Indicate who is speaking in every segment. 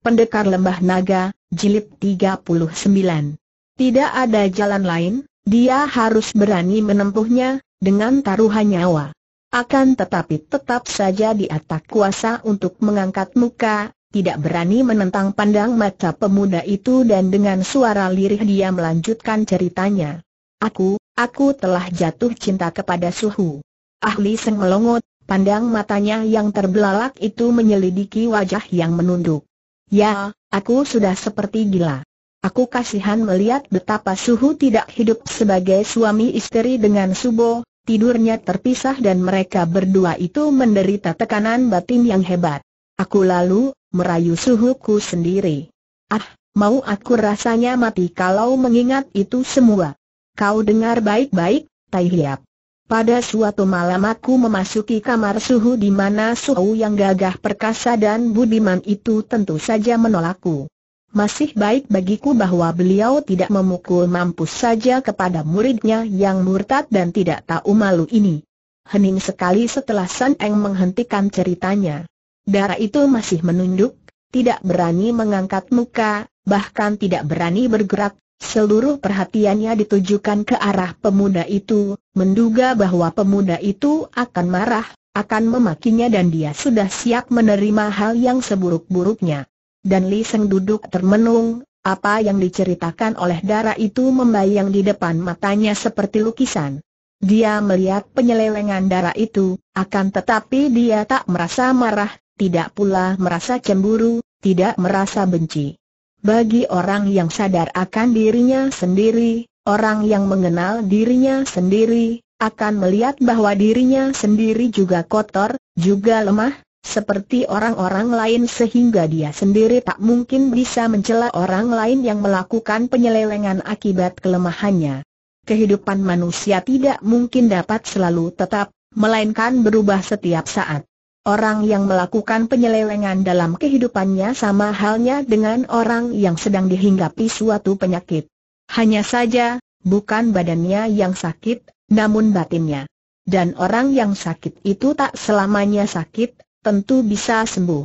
Speaker 1: Pendekar Lembah Naga, Jilid 39. Tidak ada jalan lain, dia harus berani menempuhnya, dengan taruhan nyawa. Akan tetapi tetap saja di atas kuasa untuk mengangkat muka, tidak berani menentang pandang mata pemuda itu dan dengan suara lirih dia melanjutkan ceritanya. Aku, aku telah jatuh cinta kepada Suhu. Ahli Seng melongot, pandang matanya yang terbelalak itu menyelidiki wajah yang menunduk. Ya, aku sudah seperti gila. Aku kasihan melihat betapa Suhu tidak hidup sebagai suami istri dengan Subo, tidurnya terpisah dan mereka berdua itu menderita tekanan batin yang hebat. Aku lalu, merayu Suhuku sendiri. Ah, mau aku rasanya mati kalau mengingat itu semua. Kau dengar baik-baik, Taihiap. Pada suatu malam aku memasuki kamar suhu di mana suhu yang gagah perkasa dan budiman itu tentu saja menolakku. Masih baik bagiku bahwa beliau tidak memukul mampus saja kepada muridnya yang murtad dan tidak tahu malu ini. Hening sekali setelah San Eng menghentikan ceritanya. Darah itu masih menunduk, tidak berani mengangkat muka, bahkan tidak berani bergerak, Seluruh perhatiannya ditujukan ke arah pemuda itu, menduga bahwa pemuda itu akan marah, akan memakinya dan dia sudah siap menerima hal yang seburuk-buruknya. Dan Li Seng duduk termenung, apa yang diceritakan oleh darah itu membayang di depan matanya seperti lukisan. Dia melihat penyelewengan darah itu, akan tetapi dia tak merasa marah, tidak pula merasa cemburu, tidak merasa benci. Bagi orang yang sadar akan dirinya sendiri, orang yang mengenal dirinya sendiri, akan melihat bahwa dirinya sendiri juga kotor, juga lemah, seperti orang-orang lain sehingga dia sendiri tak mungkin bisa mencela orang lain yang melakukan penyelewengan akibat kelemahannya. Kehidupan manusia tidak mungkin dapat selalu tetap, melainkan berubah setiap saat. Orang yang melakukan penyelewengan dalam kehidupannya sama halnya dengan orang yang sedang dihinggapi suatu penyakit. Hanya saja, bukan badannya yang sakit, namun batinnya. Dan orang yang sakit itu tak selamanya sakit, tentu bisa sembuh.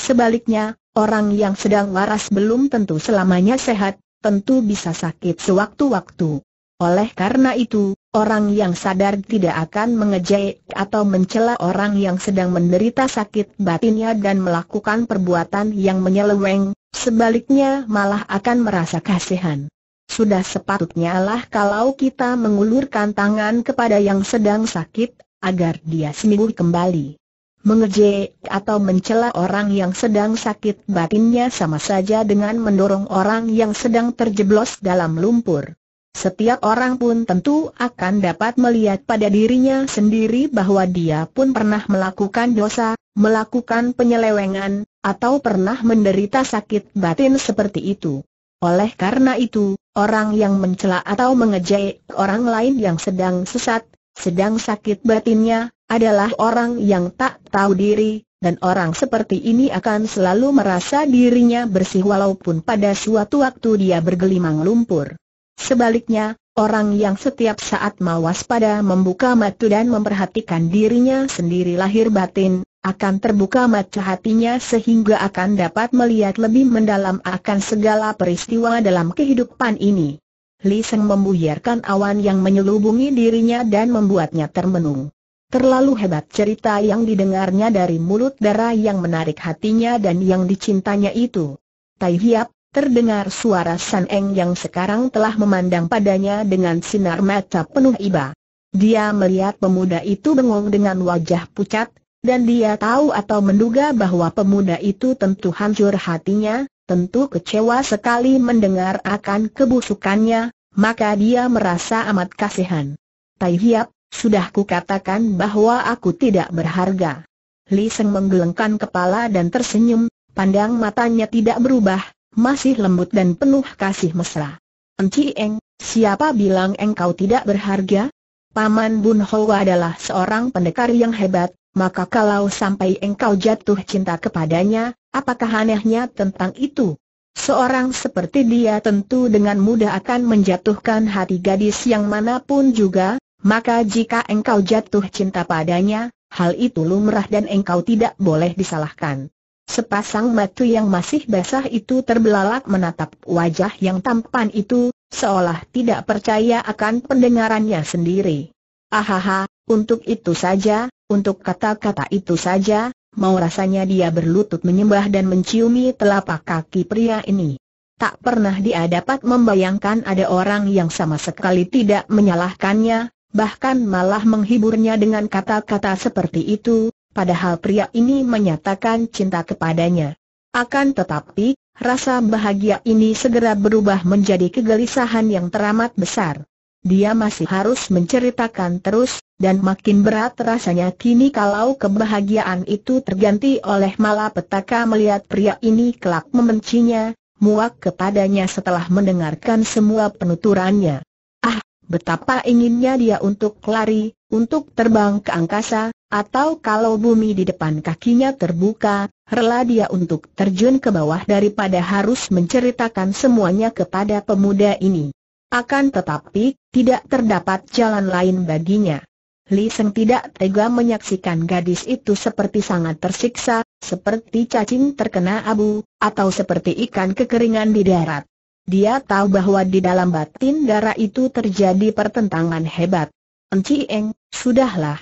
Speaker 1: Sebaliknya, orang yang sedang waras belum tentu selamanya sehat, tentu bisa sakit sewaktu-waktu. Oleh karena itu, orang yang sadar tidak akan mengejek atau mencela orang yang sedang menderita sakit batinnya dan melakukan perbuatan yang menyeleweng, sebaliknya malah akan merasa kasihan. Sudah sepatutnya lah kalau kita mengulurkan tangan kepada yang sedang sakit, agar dia sembuh kembali. Mengejek atau mencela orang yang sedang sakit batinnya sama saja dengan mendorong orang yang sedang terjeblos dalam lumpur. Setiap orang pun tentu akan dapat melihat pada dirinya sendiri bahwa dia pun pernah melakukan dosa, melakukan penyelewengan, atau pernah menderita sakit batin seperti itu. Oleh karena itu, orang yang mencela atau mengejek orang lain yang sedang sesat, sedang sakit batinnya, adalah orang yang tak tahu diri, dan orang seperti ini akan selalu merasa dirinya bersih walaupun pada suatu waktu dia bergelimang lumpur. Sebaliknya, orang yang setiap saat mawas pada membuka mata dan memperhatikan dirinya sendiri lahir batin, akan terbuka mata hatinya sehingga akan dapat melihat lebih mendalam akan segala peristiwa dalam kehidupan ini. Li Seng membuyarkan awan yang menyelubungi dirinya dan membuatnya termenung. Terlalu hebat cerita yang didengarnya dari mulut darah yang menarik hatinya dan yang dicintanya itu. Tai Hiap, Terdengar suara San Eng yang sekarang telah memandang padanya dengan sinar mata penuh iba. Dia melihat pemuda itu bengong dengan wajah pucat, dan dia tahu atau menduga bahwa pemuda itu tentu hancur hatinya, tentu kecewa sekali mendengar akan kebusukannya, maka dia merasa amat kasihan. Tai Hiap, sudah kukatakan bahwa aku tidak berharga. Li Seng menggelengkan kepala dan tersenyum, pandang matanya tidak berubah, masih lembut dan penuh kasih mesra. Enci Eng, siapa bilang engkau tidak berharga? Paman Bun Hoa adalah seorang pendekar yang hebat, maka kalau sampai engkau jatuh cinta kepadanya, apakah anehnya tentang itu? Seorang seperti dia tentu dengan mudah akan menjatuhkan hati gadis yang manapun juga, maka jika engkau jatuh cinta padanya, hal itu lumrah dan engkau tidak boleh disalahkan. Sepasang mata yang masih basah itu terbelalak menatap wajah yang tampan itu, seolah tidak percaya akan pendengarannya sendiri. Ahaha, untuk itu saja, untuk kata-kata itu saja, mau rasanya dia berlutut menyembah dan menciumi telapak kaki pria ini. Tak pernah dia dapat membayangkan ada orang yang sama sekali tidak menyalahkannya, bahkan malah menghiburnya dengan kata-kata seperti itu, Padahal pria ini menyatakan cinta kepadanya. Akan tetapi, rasa bahagia ini segera berubah menjadi kegelisahan yang teramat besar. Dia masih harus menceritakan terus, dan makin berat rasanya kini kalau kebahagiaan itu terganti oleh malapetaka melihat pria ini kelak membencinya, muak kepadanya setelah mendengarkan semua penuturannya. Ah, betapa inginnya dia untuk lari, untuk terbang ke angkasa, atau kalau bumi di depan kakinya terbuka, rela dia untuk terjun ke bawah daripada harus menceritakan semuanya kepada pemuda ini. Akan tetapi, tidak terdapat jalan lain baginya. Li Seng tidak tega menyaksikan gadis itu seperti sangat tersiksa, seperti cacing terkena abu, atau seperti ikan kekeringan di darat. Dia tahu bahwa di dalam batin darah itu terjadi pertentangan hebat. Enci Eng, Sudahlah.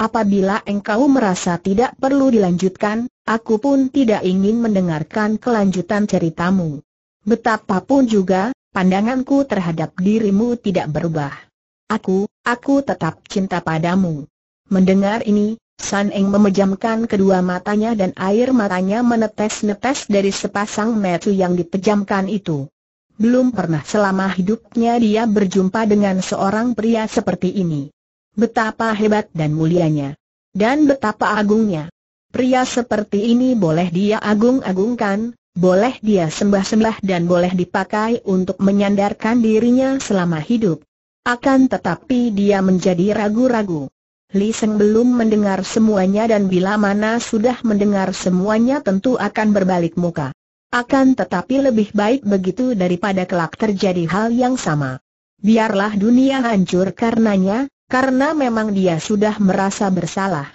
Speaker 1: Apabila engkau merasa tidak perlu dilanjutkan, aku pun tidak ingin mendengarkan kelanjutan ceritamu. Betapapun juga, pandanganku terhadap dirimu tidak berubah. Aku, aku tetap cinta padamu. Mendengar ini, San Eng memejamkan kedua matanya dan air matanya menetes-netes dari sepasang metu yang dipejamkan itu. Belum pernah selama hidupnya dia berjumpa dengan seorang pria seperti ini betapa hebat dan mulianya. Dan betapa agungnya. Pria seperti ini boleh dia agung-agungkan, boleh dia sembah-sembah dan boleh dipakai untuk menyandarkan dirinya selama hidup. Akan tetapi dia menjadi ragu-ragu. Li Seng belum mendengar semuanya dan bila mana sudah mendengar semuanya tentu akan berbalik muka. Akan tetapi lebih baik begitu daripada kelak terjadi hal yang sama. Biarlah dunia hancur karenanya, karena memang dia sudah merasa bersalah.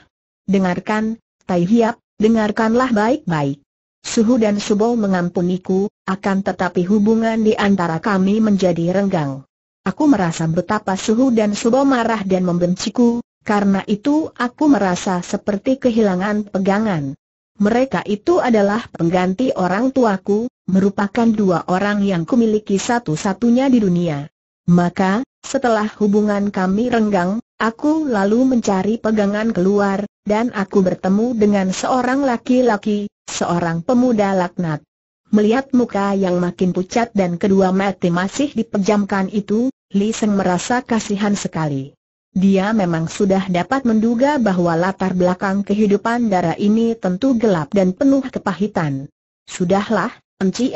Speaker 1: Dengarkan, Tai Hiap, dengarkanlah baik-baik. Suhu dan Subol mengampuniku, akan tetapi hubungan di antara kami menjadi renggang. Aku merasa betapa Suhu dan Subol marah dan membenciku, karena itu aku merasa seperti kehilangan pegangan. Mereka itu adalah pengganti orang tuaku, merupakan dua orang yang kumiliki satu-satunya di dunia. Maka, setelah hubungan kami renggang, aku lalu mencari pegangan keluar, dan aku bertemu dengan seorang laki-laki, seorang pemuda laknat. Melihat muka yang makin pucat dan kedua mati masih dipejamkan itu, Li Seng merasa kasihan sekali. Dia memang sudah dapat menduga bahwa latar belakang kehidupan darah ini tentu gelap dan penuh kepahitan. Sudahlah, Enci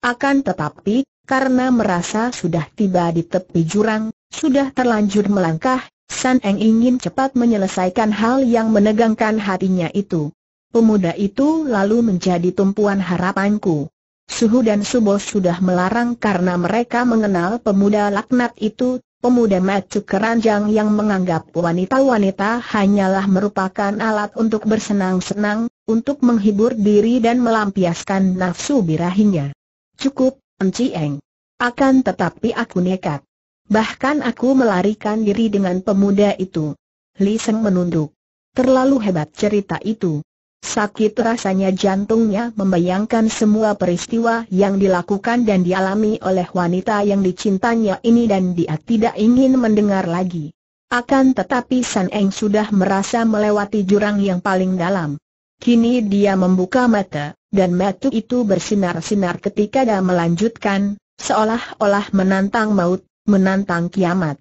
Speaker 1: Akan tetapi, karena merasa sudah tiba di tepi jurang, sudah terlanjur melangkah, San Eng ingin cepat menyelesaikan hal yang menegangkan hatinya itu. Pemuda itu lalu menjadi tumpuan harapanku. Suhu dan Subo sudah melarang karena mereka mengenal pemuda laknat itu, pemuda macu keranjang yang menganggap wanita-wanita hanyalah merupakan alat untuk bersenang-senang, untuk menghibur diri dan melampiaskan nafsu birahinya. Cukup, Encieng. Akan tetapi aku nekat. Bahkan aku melarikan diri dengan pemuda itu. Li Seng menunduk. Terlalu hebat cerita itu. Sakit rasanya jantungnya membayangkan semua peristiwa yang dilakukan dan dialami oleh wanita yang dicintanya ini dan dia tidak ingin mendengar lagi. Akan tetapi San Eng sudah merasa melewati jurang yang paling dalam. Kini dia membuka mata, dan matu itu bersinar-sinar ketika dia melanjutkan, seolah-olah menantang maut, menantang kiamat.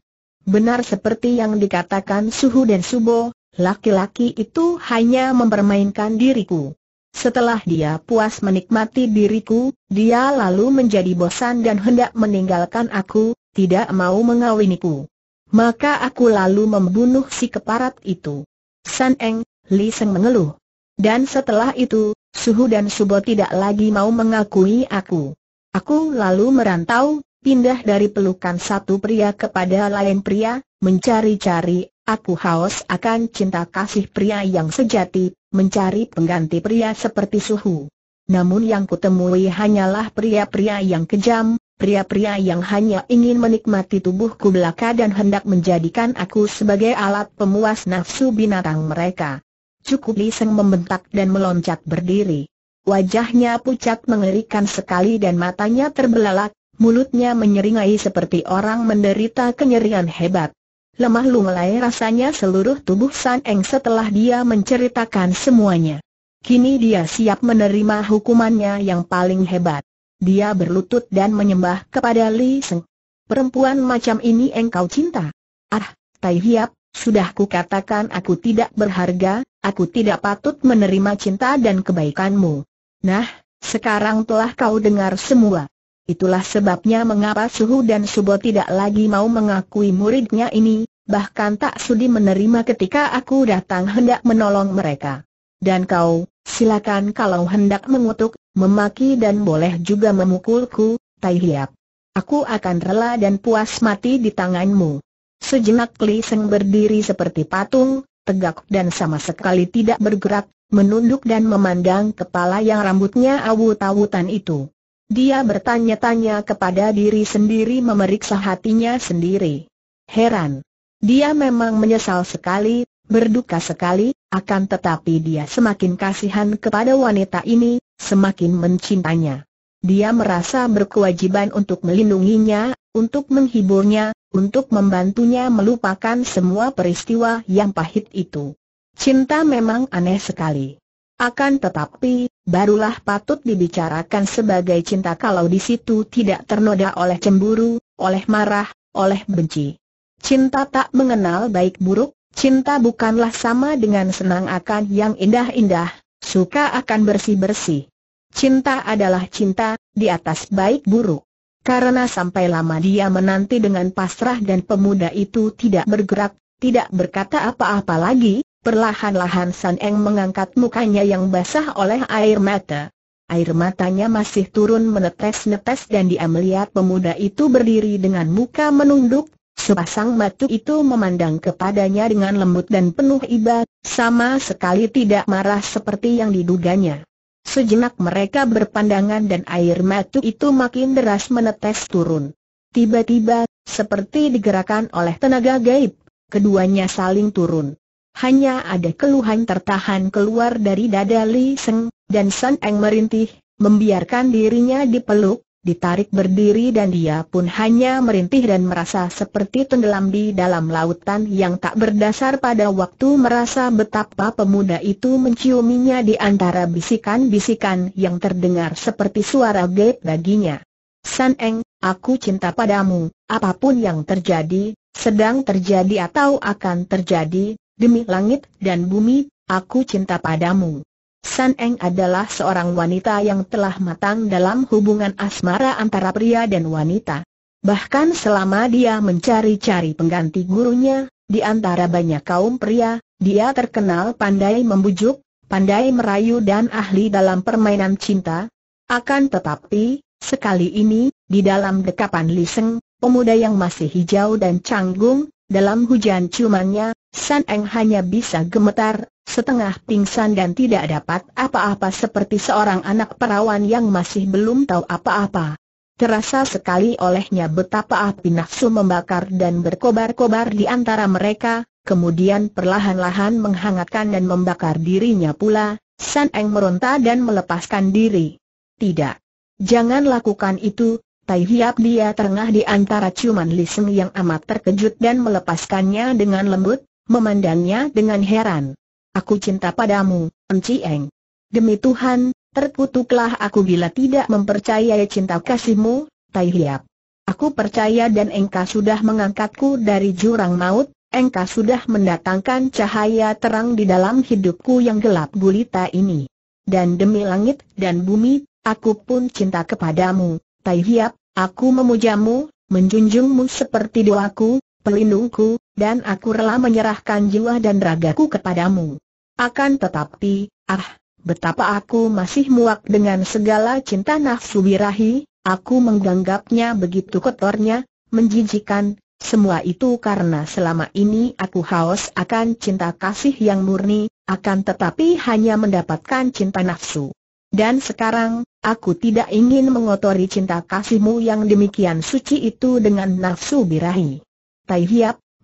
Speaker 1: Benar seperti yang dikatakan Suhu dan Subo, laki-laki itu hanya mempermainkan diriku. Setelah dia puas menikmati diriku, dia lalu menjadi bosan dan hendak meninggalkan aku, tidak mau mengawiniku. Maka aku lalu membunuh si keparat itu. San Eng, Li Seng mengeluh. Dan setelah itu, Suhu dan Subo tidak lagi mau mengakui aku. Aku lalu merantau, pindah dari pelukan satu pria kepada lain pria, mencari-cari, aku haus akan cinta kasih pria yang sejati, mencari pengganti pria seperti Suhu. Namun yang kutemui hanyalah pria-pria yang kejam, pria-pria yang hanya ingin menikmati tubuhku belaka dan hendak menjadikan aku sebagai alat pemuas nafsu binatang mereka. Cukup Liseng membentak dan meloncat berdiri. Wajahnya pucat mengerikan sekali dan matanya terbelalak, mulutnya menyeringai seperti orang menderita kenyerian hebat. Lemah lunglai rasanya seluruh tubuh San Eng setelah dia menceritakan semuanya. Kini dia siap menerima hukumannya yang paling hebat. Dia berlutut dan menyembah kepada Li Seng. Perempuan macam ini engkau cinta? Ah, Tai Hiap, sudah katakan aku tidak berharga, aku tidak patut menerima cinta dan kebaikanmu. Nah, sekarang telah kau dengar semua. Itulah sebabnya mengapa Suhu dan Subo tidak lagi mau mengakui muridnya ini, bahkan tak sudi menerima ketika aku datang hendak menolong mereka. Dan kau, silakan kalau hendak mengutuk, memaki dan boleh juga memukulku, Tai Hiap. Aku akan rela dan puas mati di tanganmu. Sejenak Li Seng berdiri seperti patung, tegak dan sama sekali tidak bergerak, menunduk dan memandang kepala yang rambutnya awut-awutan itu. Dia bertanya-tanya kepada diri sendiri memeriksa hatinya sendiri. Heran. Dia memang menyesal sekali, berduka sekali, akan tetapi dia semakin kasihan kepada wanita ini, semakin mencintanya. Dia merasa berkewajiban untuk melindunginya untuk menghiburnya, untuk membantunya melupakan semua peristiwa yang pahit itu. Cinta memang aneh sekali. Akan tetapi, barulah patut dibicarakan sebagai cinta kalau di situ tidak ternoda oleh cemburu, oleh marah, oleh benci. Cinta tak mengenal baik buruk, cinta bukanlah sama dengan senang akan yang indah-indah, suka akan bersih-bersih. Cinta adalah cinta, di atas baik buruk. Karena sampai lama dia menanti dengan pasrah dan pemuda itu tidak bergerak, tidak berkata apa-apa lagi, perlahan-lahan San Eng mengangkat mukanya yang basah oleh air mata. Air matanya masih turun menetes-netes dan dia melihat pemuda itu berdiri dengan muka menunduk, sepasang mata itu memandang kepadanya dengan lembut dan penuh iba, sama sekali tidak marah seperti yang diduganya. Sejenak mereka berpandangan dan air mata itu makin deras menetes turun. Tiba-tiba, seperti digerakkan oleh tenaga gaib, keduanya saling turun. Hanya ada keluhan tertahan keluar dari dada Li Seng, dan San Eng merintih, membiarkan dirinya dipeluk, ditarik berdiri dan dia pun hanya merintih dan merasa seperti tenggelam di dalam lautan yang tak berdasar pada waktu merasa betapa pemuda itu menciuminya di antara bisikan-bisikan yang terdengar seperti suara gap baginya. San Eng, aku cinta padamu, apapun yang terjadi, sedang terjadi atau akan terjadi, demi langit dan bumi, aku cinta padamu. San Eng adalah seorang wanita yang telah matang dalam hubungan asmara antara pria dan wanita. Bahkan selama dia mencari-cari pengganti gurunya, di antara banyak kaum pria, dia terkenal pandai membujuk, pandai merayu dan ahli dalam permainan cinta. Akan tetapi, sekali ini, di dalam dekapan Liseng, pemuda yang masih hijau dan canggung, dalam hujan ciumannya, San Eng hanya bisa gemetar, setengah pingsan dan tidak dapat apa-apa seperti seorang anak perawan yang masih belum tahu apa-apa. Terasa sekali olehnya betapa api nafsu membakar dan berkobar-kobar di antara mereka, kemudian perlahan-lahan menghangatkan dan membakar dirinya pula, San Eng meronta dan melepaskan diri. Tidak. Jangan lakukan itu, Tai Hiap dia tengah di antara ciuman Liseng yang amat terkejut dan melepaskannya dengan lembut, memandangnya dengan heran. Aku cinta padamu, Enci Eng. Demi Tuhan, terkutuklah aku bila tidak mempercayai cinta kasihmu, Tai Hiap. Aku percaya dan engkau sudah mengangkatku dari jurang maut, engkau sudah mendatangkan cahaya terang di dalam hidupku yang gelap gulita ini. Dan demi langit dan bumi, aku pun cinta kepadamu, Tai Hiap, aku memujamu, menjunjungmu seperti doaku, pelindungku, dan aku rela menyerahkan jiwa dan ragaku kepadamu. Akan tetapi, ah, betapa aku masih muak dengan segala cinta nafsu birahi, aku menganggapnya begitu kotornya, menjijikan, semua itu karena selama ini aku haus akan cinta kasih yang murni, akan tetapi hanya mendapatkan cinta nafsu. Dan sekarang, aku tidak ingin mengotori cinta kasihmu yang demikian suci itu dengan nafsu birahi. Tai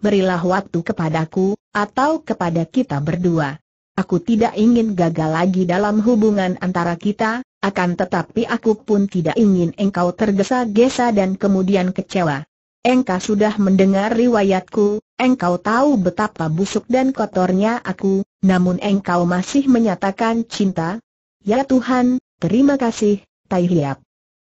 Speaker 1: berilah waktu kepadaku, atau kepada kita berdua. Aku tidak ingin gagal lagi dalam hubungan antara kita, akan tetapi aku pun tidak ingin engkau tergesa-gesa dan kemudian kecewa. Engkau sudah mendengar riwayatku, engkau tahu betapa busuk dan kotornya aku, namun engkau masih menyatakan cinta. Ya Tuhan, terima kasih, Tai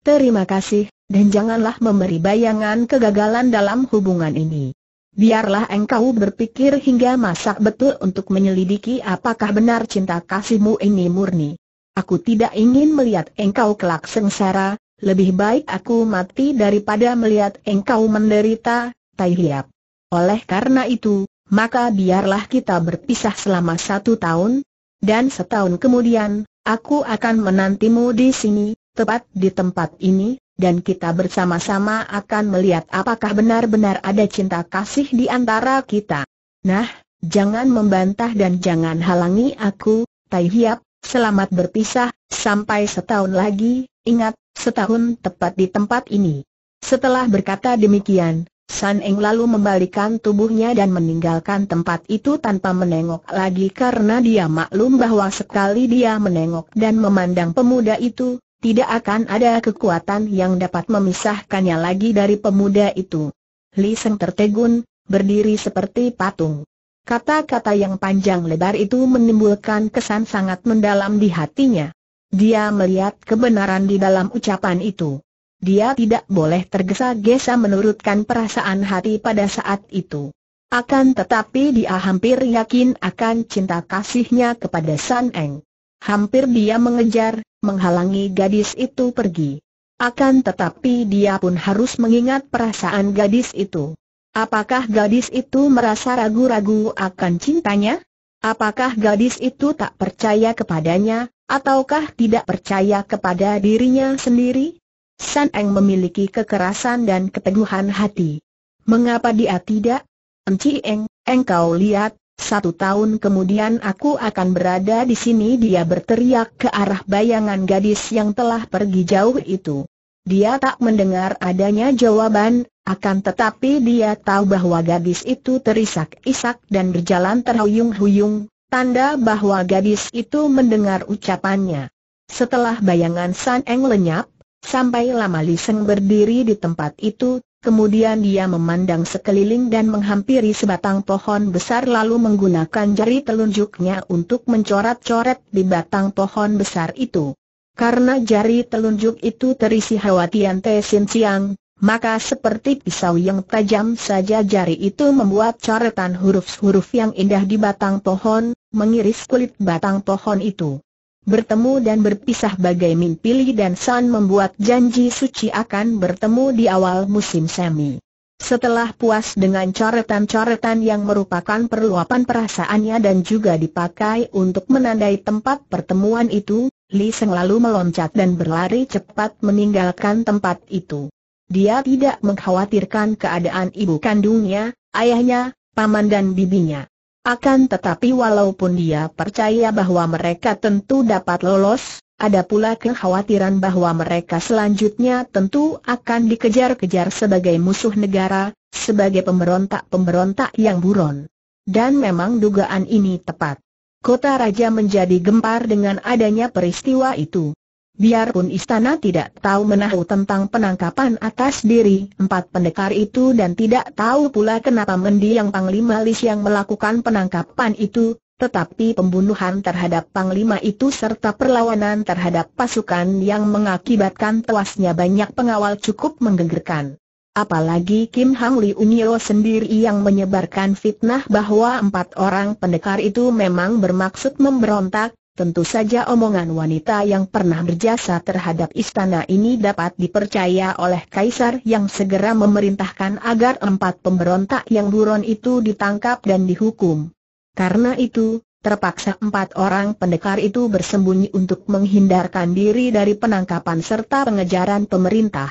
Speaker 1: Terima kasih, dan janganlah memberi bayangan kegagalan dalam hubungan ini. Biarlah engkau berpikir hingga masak betul untuk menyelidiki apakah benar cinta kasihmu ini murni. Aku tidak ingin melihat engkau kelak sengsara, lebih baik aku mati daripada melihat engkau menderita, Tai Hiap. Oleh karena itu, maka biarlah kita berpisah selama satu tahun, dan setahun kemudian, aku akan menantimu di sini, tepat di tempat ini, dan kita bersama-sama akan melihat apakah benar-benar ada cinta kasih di antara kita. Nah, jangan membantah dan jangan halangi aku, Tai Hiap, selamat berpisah, sampai setahun lagi, ingat, setahun tepat di tempat ini. Setelah berkata demikian, San Eng lalu membalikan tubuhnya dan meninggalkan tempat itu tanpa menengok lagi karena dia maklum bahwa sekali dia menengok dan memandang pemuda itu, tidak akan ada kekuatan yang dapat memisahkannya lagi dari pemuda itu. Li Seng tertegun, berdiri seperti patung. Kata-kata yang panjang lebar itu menimbulkan kesan sangat mendalam di hatinya. Dia melihat kebenaran di dalam ucapan itu. Dia tidak boleh tergesa-gesa menurutkan perasaan hati pada saat itu. Akan tetapi dia hampir yakin akan cinta kasihnya kepada San Eng. Hampir dia mengejar, menghalangi gadis itu pergi. Akan tetapi dia pun harus mengingat perasaan gadis itu. Apakah gadis itu merasa ragu-ragu akan cintanya? Apakah gadis itu tak percaya kepadanya, ataukah tidak percaya kepada dirinya sendiri? San Eng memiliki kekerasan dan keteguhan hati. Mengapa dia tidak? Enci Eng, engkau lihat, satu tahun kemudian aku akan berada di sini dia berteriak ke arah bayangan gadis yang telah pergi jauh itu. Dia tak mendengar adanya jawaban, akan tetapi dia tahu bahwa gadis itu terisak-isak dan berjalan terhuyung-huyung, tanda bahwa gadis itu mendengar ucapannya. Setelah bayangan San Eng lenyap, sampai lama Li berdiri di tempat itu, Kemudian dia memandang sekeliling dan menghampiri sebatang pohon besar lalu menggunakan jari telunjuknya untuk mencoret-coret di batang pohon besar itu. Karena jari telunjuk itu terisi hawa Tian Te Sin Siang, maka seperti pisau yang tajam saja jari itu membuat coretan huruf-huruf yang indah di batang pohon, mengiris kulit batang pohon itu. Bertemu dan berpisah bagai mimpi Li dan San membuat janji suci akan bertemu di awal musim semi. Setelah puas dengan coretan-coretan yang merupakan perluapan perasaannya dan juga dipakai untuk menandai tempat pertemuan itu, Li Seng lalu meloncat dan berlari cepat meninggalkan tempat itu. Dia tidak mengkhawatirkan keadaan ibu kandungnya, ayahnya, paman dan bibinya. Akan tetapi walaupun dia percaya bahwa mereka tentu dapat lolos, ada pula kekhawatiran bahwa mereka selanjutnya tentu akan dikejar-kejar sebagai musuh negara, sebagai pemberontak-pemberontak yang buron. Dan memang dugaan ini tepat. Kota Raja menjadi gempar dengan adanya peristiwa itu. Biarpun istana tidak tahu menahu tentang penangkapan atas diri empat pendekar itu dan tidak tahu pula kenapa mendiang Panglima Lis yang melakukan penangkapan itu, tetapi pembunuhan terhadap Panglima itu serta perlawanan terhadap pasukan yang mengakibatkan tewasnya banyak pengawal cukup menggegerkan. Apalagi Kim Hang Lee Unyo sendiri yang menyebarkan fitnah bahwa empat orang pendekar itu memang bermaksud memberontak, Tentu saja omongan wanita yang pernah berjasa terhadap istana ini dapat dipercaya oleh Kaisar yang segera memerintahkan agar empat pemberontak yang buron itu ditangkap dan dihukum. Karena itu, terpaksa empat orang pendekar itu bersembunyi untuk menghindarkan diri dari penangkapan serta pengejaran pemerintah.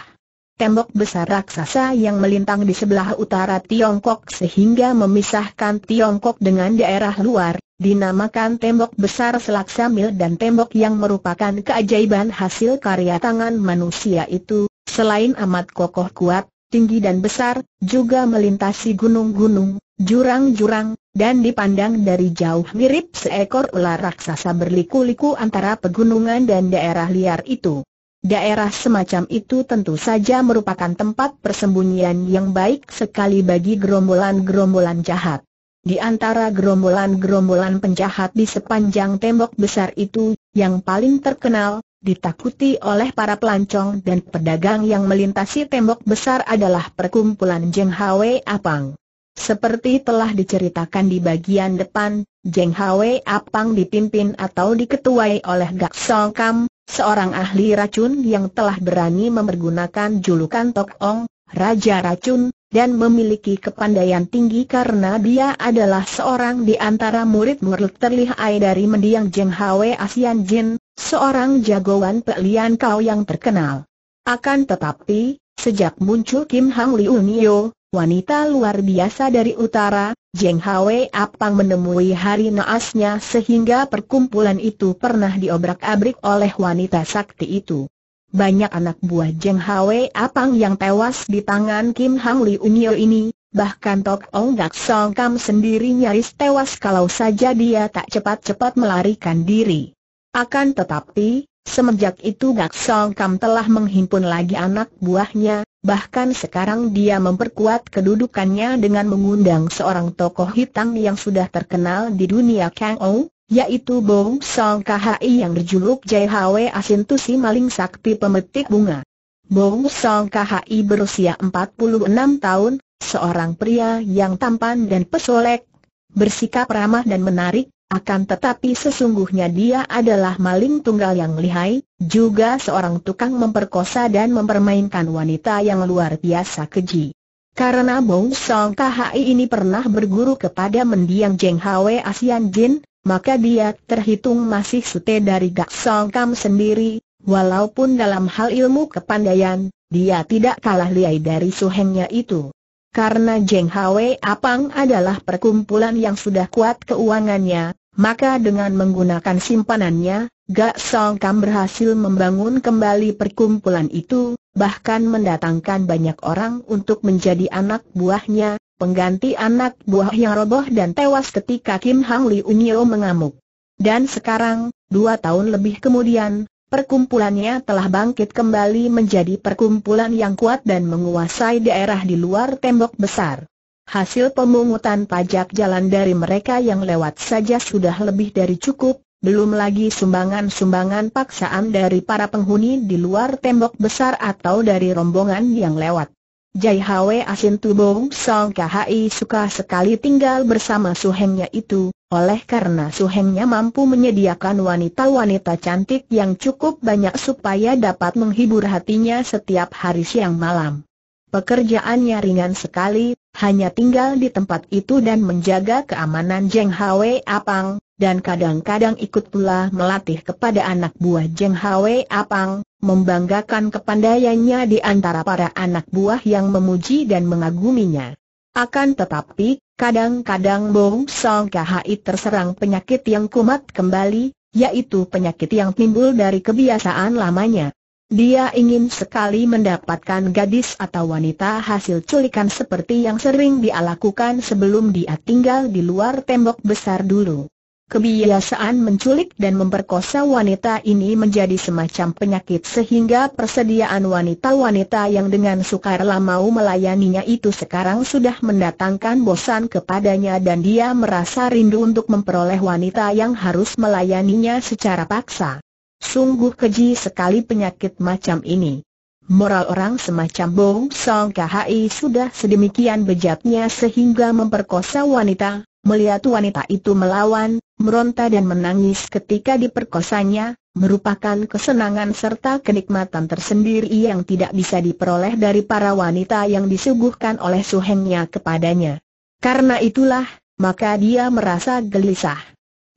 Speaker 1: Tembok besar raksasa yang melintang di sebelah utara Tiongkok sehingga memisahkan Tiongkok dengan daerah luar, dinamakan tembok besar selak samil dan tembok yang merupakan keajaiban hasil karya tangan manusia itu, selain amat kokoh kuat, tinggi dan besar, juga melintasi gunung-gunung, jurang-jurang, dan dipandang dari jauh mirip seekor ular raksasa berliku-liku antara pegunungan dan daerah liar itu. Daerah semacam itu tentu saja merupakan tempat persembunyian yang baik sekali bagi gerombolan-gerombolan jahat. Di antara gerombolan-gerombolan penjahat di sepanjang tembok besar itu, yang paling terkenal, ditakuti oleh para pelancong dan pedagang yang melintasi tembok besar adalah perkumpulan Jeng Hwe Apang. Seperti telah diceritakan di bagian depan, Jeng Hwe Apang dipimpin atau diketuai oleh Gak Song Kam, seorang ahli racun yang telah berani mempergunakan julukan Tok Ong, Raja Racun, dan memiliki kepandaian tinggi karena dia adalah seorang di antara murid-murid terlihai dari mendiang Jeng Hwe Asian Jin, seorang jagoan pelian kau yang terkenal. Akan tetapi, sejak muncul Kim Hang Liu Nio, wanita luar biasa dari utara, Jeng Hwe Apang menemui hari naasnya sehingga perkumpulan itu pernah diobrak-abrik oleh wanita sakti itu banyak anak buah Jeng Hwe Apang yang tewas di tangan Kim Hang Li Unyo ini, bahkan Tok Ong Gak Song Kam sendiri nyaris tewas kalau saja dia tak cepat-cepat melarikan diri. Akan tetapi, semenjak itu Gak Song Kam telah menghimpun lagi anak buahnya, bahkan sekarang dia memperkuat kedudukannya dengan mengundang seorang tokoh hitam yang sudah terkenal di dunia Kang Ong yaitu Bong Song KHI yang berjuluk JHW Asintusi Maling Sakti Pemetik Bunga. Bong Song KHI berusia 46 tahun, seorang pria yang tampan dan pesolek, bersikap ramah dan menarik, akan tetapi sesungguhnya dia adalah maling tunggal yang lihai, juga seorang tukang memperkosa dan mempermainkan wanita yang luar biasa keji. Karena Bong Song KHI ini pernah berguru kepada mendiang Jeng Hwe Asian Jin, maka dia terhitung masih sete dari Gak Song Kam sendiri, walaupun dalam hal ilmu kepandaian, dia tidak kalah liai dari suhengnya itu. Karena Jeng Hwe Apang adalah perkumpulan yang sudah kuat keuangannya, maka dengan menggunakan simpanannya, Gak Song Kam berhasil membangun kembali perkumpulan itu, bahkan mendatangkan banyak orang untuk menjadi anak buahnya, pengganti anak buah yang roboh dan tewas ketika Kim Hang Li Unyo mengamuk. Dan sekarang, dua tahun lebih kemudian, perkumpulannya telah bangkit kembali menjadi perkumpulan yang kuat dan menguasai daerah di luar tembok besar. Hasil pemungutan pajak jalan dari mereka yang lewat saja sudah lebih dari cukup, belum lagi sumbangan-sumbangan paksaan dari para penghuni di luar tembok besar atau dari rombongan yang lewat. Jai Hwe Asin Tubo Song KHI suka sekali tinggal bersama suhengnya itu, oleh karena suhengnya mampu menyediakan wanita-wanita cantik yang cukup banyak supaya dapat menghibur hatinya setiap hari siang malam. Pekerjaannya ringan sekali, hanya tinggal di tempat itu dan menjaga keamanan Jeng Hwe Apang, dan kadang-kadang ikut pula melatih kepada anak buah Jeng Hwe Apang, membanggakan kepandaiannya di antara para anak buah yang memuji dan mengaguminya. Akan tetapi, kadang-kadang Bong Song Khai terserang penyakit yang kumat kembali, yaitu penyakit yang timbul dari kebiasaan lamanya. Dia ingin sekali mendapatkan gadis atau wanita hasil culikan seperti yang sering dia lakukan sebelum dia tinggal di luar tembok besar dulu. Kebiasaan menculik dan memperkosa wanita ini menjadi semacam penyakit sehingga persediaan wanita-wanita yang dengan sukarela mau melayaninya itu sekarang sudah mendatangkan bosan kepadanya dan dia merasa rindu untuk memperoleh wanita yang harus melayaninya secara paksa. Sungguh keji sekali penyakit macam ini. Moral orang semacam Bo Song Khai sudah sedemikian bejatnya sehingga memperkosa wanita Melihat wanita itu melawan, meronta dan menangis ketika diperkosanya, merupakan kesenangan serta kenikmatan tersendiri yang tidak bisa diperoleh dari para wanita yang disuguhkan oleh suhengnya kepadanya. Karena itulah, maka dia merasa gelisah.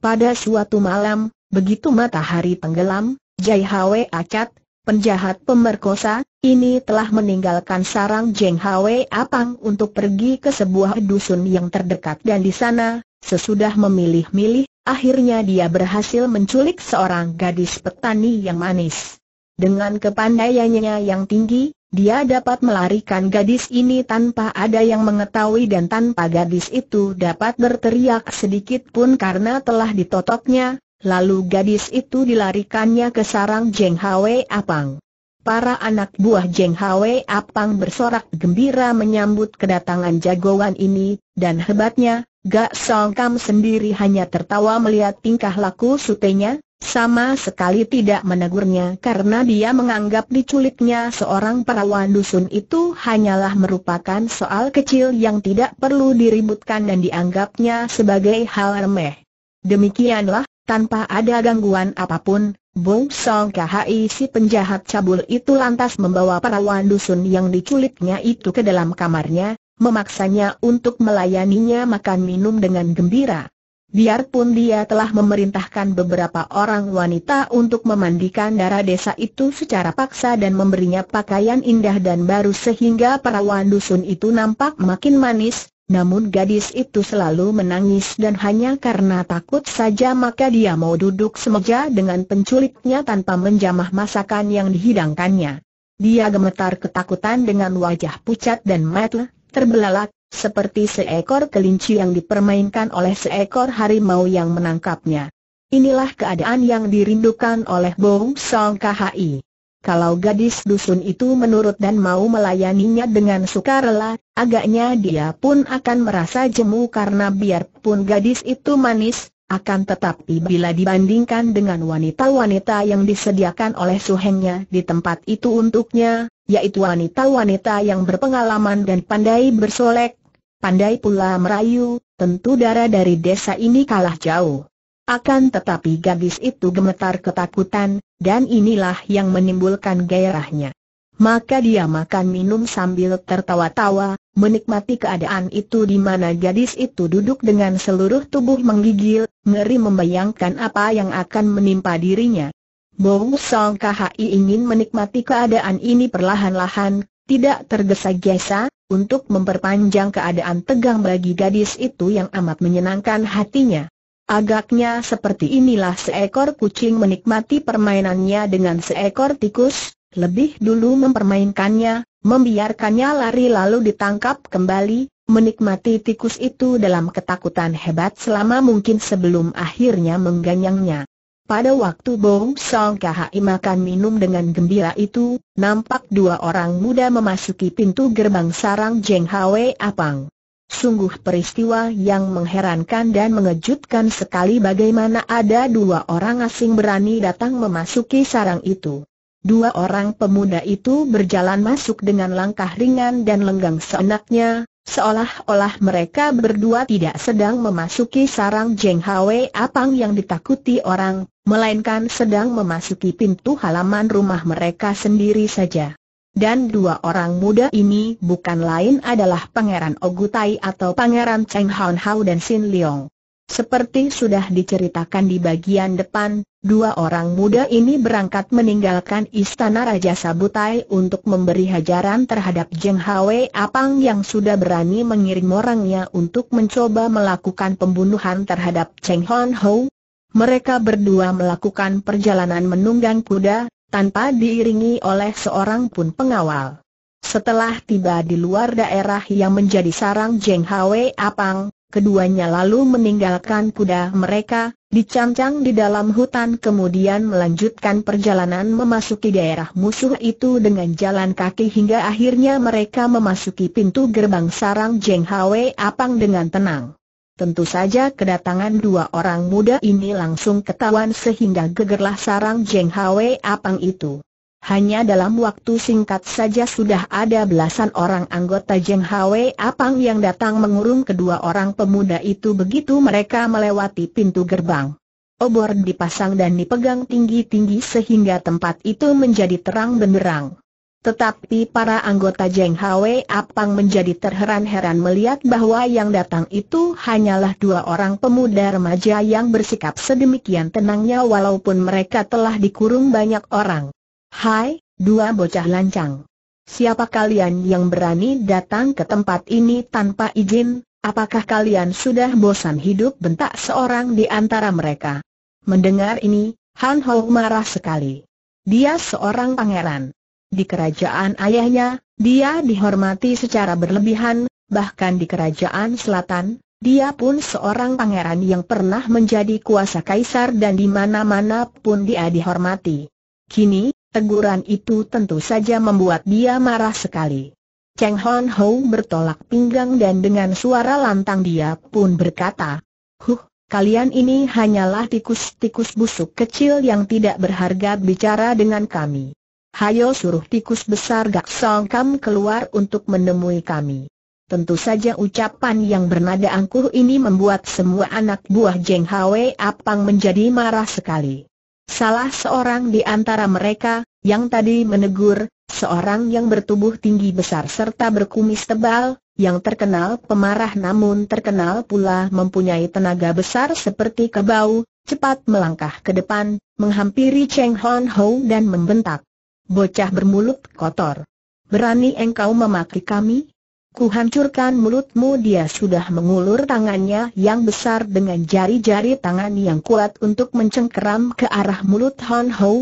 Speaker 1: Pada suatu malam, begitu matahari tenggelam, Jai Hwe Acat, penjahat pemerkosa, ini telah meninggalkan sarang Jeng Hwe Apang untuk pergi ke sebuah dusun yang terdekat dan di sana, sesudah memilih-milih, akhirnya dia berhasil menculik seorang gadis petani yang manis. Dengan kepandaiannya yang tinggi, dia dapat melarikan gadis ini tanpa ada yang mengetahui dan tanpa gadis itu dapat berteriak sedikit pun karena telah ditotoknya, lalu gadis itu dilarikannya ke sarang Jeng Hwe Apang. Para anak buah Jeng Hwe Apang bersorak gembira menyambut kedatangan jagoan ini, dan hebatnya, Gak Song Kam sendiri hanya tertawa melihat tingkah laku sutenya, sama sekali tidak menegurnya karena dia menganggap diculiknya seorang perawan dusun itu hanyalah merupakan soal kecil yang tidak perlu diributkan dan dianggapnya sebagai hal remeh. Demikianlah, tanpa ada gangguan apapun, Bung Song KHI si penjahat cabul itu lantas membawa perawan dusun yang diculiknya itu ke dalam kamarnya, memaksanya untuk melayaninya makan minum dengan gembira. Biarpun dia telah memerintahkan beberapa orang wanita untuk memandikan darah desa itu secara paksa dan memberinya pakaian indah dan baru sehingga perawan dusun itu nampak makin manis, namun gadis itu selalu menangis dan hanya karena takut saja maka dia mau duduk semeja dengan penculiknya tanpa menjamah masakan yang dihidangkannya. Dia gemetar ketakutan dengan wajah pucat dan mata terbelalak, seperti seekor kelinci yang dipermainkan oleh seekor harimau yang menangkapnya. Inilah keadaan yang dirindukan oleh Bong Song KHI. Kalau gadis dusun itu menurut dan mau melayaninya dengan sukarela, agaknya dia pun akan merasa jemu karena biarpun gadis itu manis, akan tetapi bila dibandingkan dengan wanita-wanita yang disediakan oleh suhengnya di tempat itu untuknya, yaitu wanita-wanita yang berpengalaman dan pandai bersolek, pandai pula merayu, tentu darah dari desa ini kalah jauh. Akan tetapi gadis itu gemetar ketakutan, dan inilah yang menimbulkan gairahnya. Maka dia makan minum sambil tertawa-tawa, menikmati keadaan itu di mana gadis itu duduk dengan seluruh tubuh menggigil, ngeri membayangkan apa yang akan menimpa dirinya. Bong Song Khai ingin menikmati keadaan ini perlahan-lahan, tidak tergesa-gesa, untuk memperpanjang keadaan tegang bagi gadis itu yang amat menyenangkan hatinya. Agaknya seperti inilah seekor kucing menikmati permainannya dengan seekor tikus, lebih dulu mempermainkannya, membiarkannya lari lalu ditangkap kembali, menikmati tikus itu dalam ketakutan hebat selama mungkin sebelum akhirnya mengganyangnya. Pada waktu Bong Song KHI makan minum dengan gembira itu, nampak dua orang muda memasuki pintu gerbang sarang Jeng Hwe Apang. Sungguh peristiwa yang mengherankan dan mengejutkan sekali bagaimana ada dua orang asing berani datang memasuki sarang itu. Dua orang pemuda itu berjalan masuk dengan langkah ringan dan lenggang seenaknya, seolah-olah mereka berdua tidak sedang memasuki sarang Jeng Hwe Apang yang ditakuti orang, melainkan sedang memasuki pintu halaman rumah mereka sendiri saja. Dan dua orang muda ini bukan lain adalah Pangeran Ogutai atau Pangeran Cheng Hon Hao dan Sin Leong. Seperti sudah diceritakan di bagian depan, dua orang muda ini berangkat meninggalkan istana Raja Sabutai untuk memberi hajaran terhadap Jeng Hwe Apang yang sudah berani mengirim orangnya untuk mencoba melakukan pembunuhan terhadap Cheng Hon Mereka berdua melakukan perjalanan menunggang kuda, tanpa diiringi oleh seorang pun pengawal. Setelah tiba di luar daerah yang menjadi sarang Jeng Hwe Apang, keduanya lalu meninggalkan kuda mereka, dicancang di dalam hutan kemudian melanjutkan perjalanan memasuki daerah musuh itu dengan jalan kaki hingga akhirnya mereka memasuki pintu gerbang sarang Jeng Hwe Apang dengan tenang. Tentu saja kedatangan dua orang muda ini langsung ketahuan sehingga gegerlah sarang Jeng Hwe Apang itu. Hanya dalam waktu singkat saja sudah ada belasan orang anggota Jeng Hwe Apang yang datang mengurung kedua orang pemuda itu begitu mereka melewati pintu gerbang. Obor dipasang dan dipegang tinggi-tinggi sehingga tempat itu menjadi terang benderang. Tetapi para anggota Jeng Hwe Apang menjadi terheran-heran melihat bahwa yang datang itu hanyalah dua orang pemuda remaja yang bersikap sedemikian tenangnya walaupun mereka telah dikurung banyak orang. Hai, dua bocah lancang. Siapa kalian yang berani datang ke tempat ini tanpa izin? Apakah kalian sudah bosan hidup bentak seorang di antara mereka? Mendengar ini, Han Hou marah sekali. Dia seorang pangeran. Di kerajaan ayahnya, dia dihormati secara berlebihan, bahkan di kerajaan selatan, dia pun seorang pangeran yang pernah menjadi kuasa kaisar dan di mana-mana pun dia dihormati. Kini, teguran itu tentu saja membuat dia marah sekali. Cheng Hon Ho bertolak pinggang dan dengan suara lantang dia pun berkata, Huh, kalian ini hanyalah tikus-tikus busuk kecil yang tidak berharga bicara dengan kami. Hayo suruh tikus besar Gak Songkam keluar untuk menemui kami. Tentu saja ucapan yang bernada angkuh ini membuat semua anak buah Jeng Hwe Apang menjadi marah sekali. Salah seorang di antara mereka, yang tadi menegur, seorang yang bertubuh tinggi besar serta berkumis tebal, yang terkenal pemarah namun terkenal pula mempunyai tenaga besar seperti kebau, cepat melangkah ke depan, menghampiri Cheng Hon Ho dan membentak. Bocah bermulut kotor. Berani engkau memaki kami? Kuhancurkan mulutmu dia sudah mengulur tangannya yang besar dengan jari-jari tangan yang kuat untuk mencengkeram ke arah mulut Hon Ho.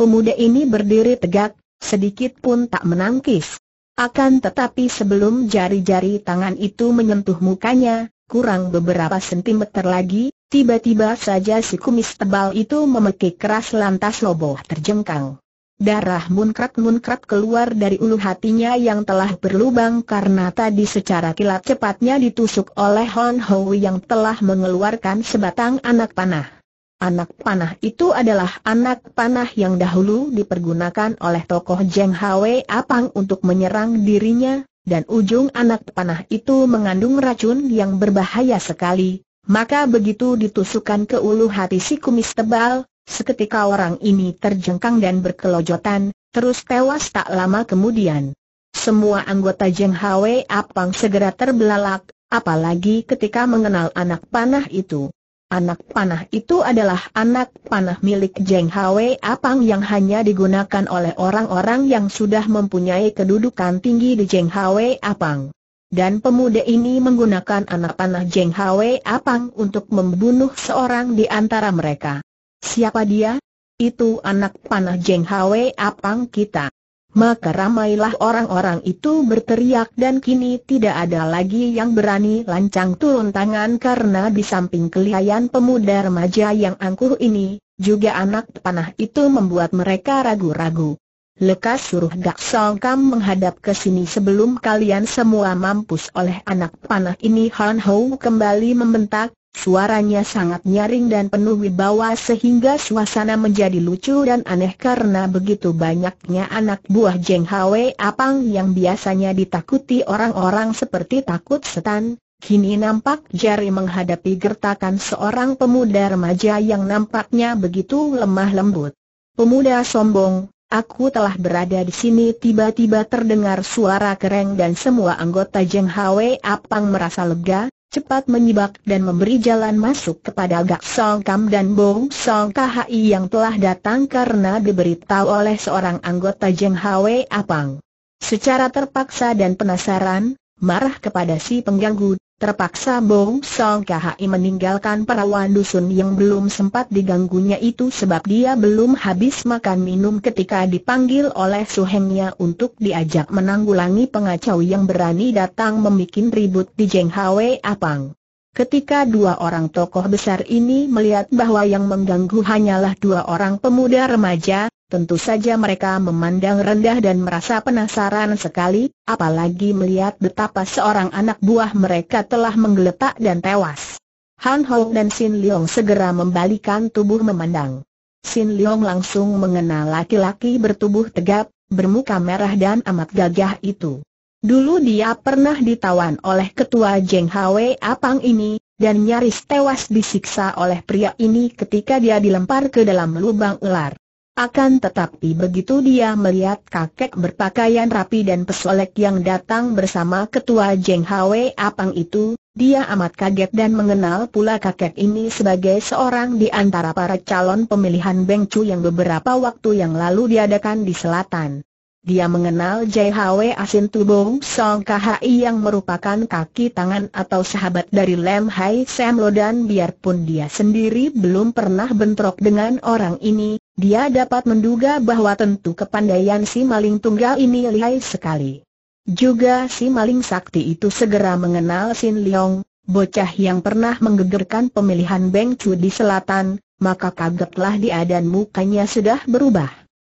Speaker 1: Pemuda ini berdiri tegak, sedikit pun tak menangkis. Akan tetapi sebelum jari-jari tangan itu menyentuh mukanya, kurang beberapa sentimeter lagi, tiba-tiba saja si kumis tebal itu memekik keras lantas loboh terjengkang. Darah munkrat-munkrat keluar dari ulu hatinya yang telah berlubang karena tadi secara kilat cepatnya ditusuk oleh Hon Ho yang telah mengeluarkan sebatang anak panah. Anak panah itu adalah anak panah yang dahulu dipergunakan oleh tokoh Jeng Hwe Apang untuk menyerang dirinya, dan ujung anak panah itu mengandung racun yang berbahaya sekali. Maka begitu ditusukkan ke ulu hati si kumis tebal, Seketika orang ini terjengkang dan berkelojotan, terus tewas tak lama kemudian. Semua anggota Jeng Hwe Apang segera terbelalak, apalagi ketika mengenal anak panah itu. Anak panah itu adalah anak panah milik Jeng Hwe Apang yang hanya digunakan oleh orang-orang yang sudah mempunyai kedudukan tinggi di Jeng Hwe Apang. Dan pemuda ini menggunakan anak panah Jeng Hwe Apang untuk membunuh seorang di antara mereka. Siapa dia? Itu anak panah Jeng Hwe Apang kita. Maka ramailah orang-orang itu berteriak dan kini tidak ada lagi yang berani lancang turun tangan karena di samping kelihayan pemuda remaja yang angkuh ini, juga anak panah itu membuat mereka ragu-ragu. Lekas suruh Gak Songkam menghadap ke sini sebelum kalian semua mampus oleh anak panah ini Han Hou kembali membentak, Suaranya sangat nyaring dan penuh wibawa sehingga suasana menjadi lucu dan aneh karena begitu banyaknya anak buah Jeng Hwe Apang yang biasanya ditakuti orang-orang seperti takut setan, kini nampak jari menghadapi gertakan seorang pemuda remaja yang nampaknya begitu lemah lembut. Pemuda sombong, Aku telah berada di sini tiba-tiba terdengar suara kereng dan semua anggota Jeng Hwe Apang merasa lega, cepat menyibak dan memberi jalan masuk kepada Gak Song Kam dan Bong Song Khai yang telah datang karena diberitahu oleh seorang anggota Jeng Hwe Apang. Secara terpaksa dan penasaran, marah kepada si pengganggu, Terpaksa Bong Song KHI meninggalkan perawan dusun yang belum sempat diganggunya itu sebab dia belum habis makan minum ketika dipanggil oleh suhengnya untuk diajak menanggulangi pengacau yang berani datang membuat ribut di Jeng Hwe Apang. Ketika dua orang tokoh besar ini melihat bahwa yang mengganggu hanyalah dua orang pemuda remaja, Tentu saja mereka memandang rendah dan merasa penasaran sekali, apalagi melihat betapa seorang anak buah mereka telah menggeletak dan tewas. Han Hong dan Sin Leong segera membalikan tubuh memandang. Sin Leong langsung mengenal laki-laki bertubuh tegap, bermuka merah dan amat gagah itu. Dulu dia pernah ditawan oleh ketua Jeng Hwe Apang ini, dan nyaris tewas disiksa oleh pria ini ketika dia dilempar ke dalam lubang ular. Akan tetapi begitu dia melihat kakek berpakaian rapi dan pesolek yang datang bersama ketua Jeng Hwe Apang itu, dia amat kaget dan mengenal pula kakek ini sebagai seorang di antara para calon pemilihan Beng Chu yang beberapa waktu yang lalu diadakan di selatan. Dia mengenal JHW Asin Tubong Song KHI yang merupakan kaki tangan atau sahabat dari Lem Hai Sam Lo dan biarpun dia sendiri belum pernah bentrok dengan orang ini, dia dapat menduga bahwa tentu kepandaian si maling tunggal ini lihai sekali. Juga si maling sakti itu segera mengenal Sin Leong, bocah yang pernah menggegerkan pemilihan Beng Chu di selatan, maka kagetlah dia dan mukanya sudah berubah.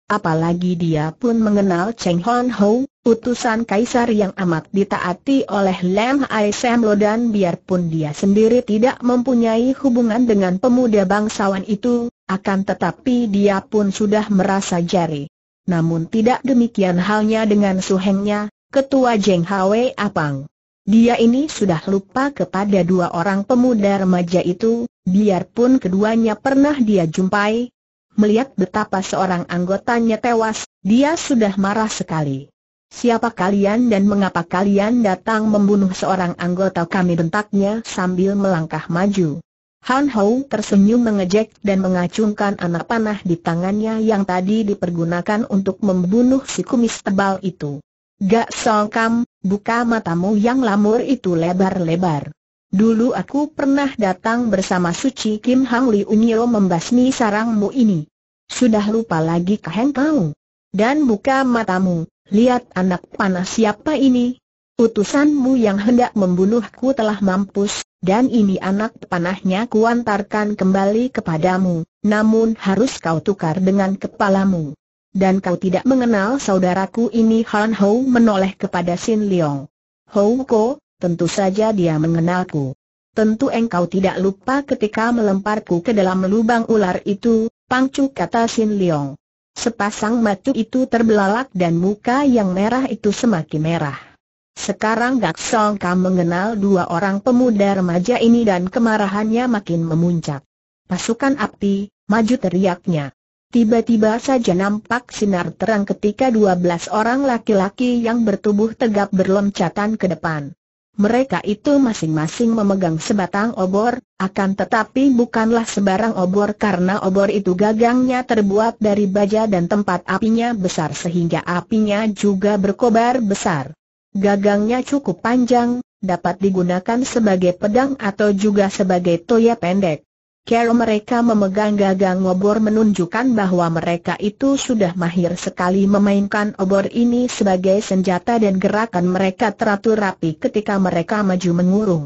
Speaker 1: Apalagi dia pun mengenal Cheng Hon Ho, utusan kaisar yang amat ditaati oleh Lam Ai Sam Lo dan biarpun dia sendiri tidak mempunyai hubungan dengan pemuda bangsawan itu, akan tetapi dia pun sudah merasa jari. Namun tidak demikian halnya dengan suhengnya, ketua Jeng Hwe Apang. Dia ini sudah lupa kepada dua orang pemuda remaja itu, biarpun keduanya pernah dia jumpai, melihat betapa seorang anggotanya tewas, dia sudah marah sekali. Siapa kalian dan mengapa kalian datang membunuh seorang anggota kami bentaknya sambil melangkah maju. Han Hou tersenyum mengejek dan mengacungkan anak panah di tangannya yang tadi dipergunakan untuk membunuh si kumis tebal itu. Gak songkam, buka matamu yang lamur itu lebar-lebar. Dulu aku pernah datang bersama Suci Kim Hang Li Unyo membasmi sarangmu ini. Sudah lupa lagi kehen kau. Dan buka matamu, lihat anak panah siapa ini. Utusanmu yang hendak membunuhku telah mampus, dan ini anak panahnya kuantarkan kembali kepadamu, namun harus kau tukar dengan kepalamu. Dan kau tidak mengenal saudaraku ini Han Hou menoleh kepada Sin Leong. Hou Ko, tentu saja dia mengenalku. Tentu engkau tidak lupa ketika melemparku ke dalam lubang ular itu, pangcu kata Sin Leong. Sepasang mata itu terbelalak dan muka yang merah itu semakin merah. Sekarang Gak Song Kam mengenal dua orang pemuda remaja ini dan kemarahannya makin memuncak. Pasukan api, maju teriaknya. Tiba-tiba saja nampak sinar terang ketika dua belas orang laki-laki yang bertubuh tegap berloncatan ke depan mereka itu masing-masing memegang sebatang obor, akan tetapi bukanlah sebarang obor karena obor itu gagangnya terbuat dari baja dan tempat apinya besar sehingga apinya juga berkobar besar. Gagangnya cukup panjang, dapat digunakan sebagai pedang atau juga sebagai toya pendek. Cara mereka memegang gagang obor menunjukkan bahwa mereka itu sudah mahir sekali memainkan obor ini sebagai senjata dan gerakan mereka teratur rapi ketika mereka maju mengurung.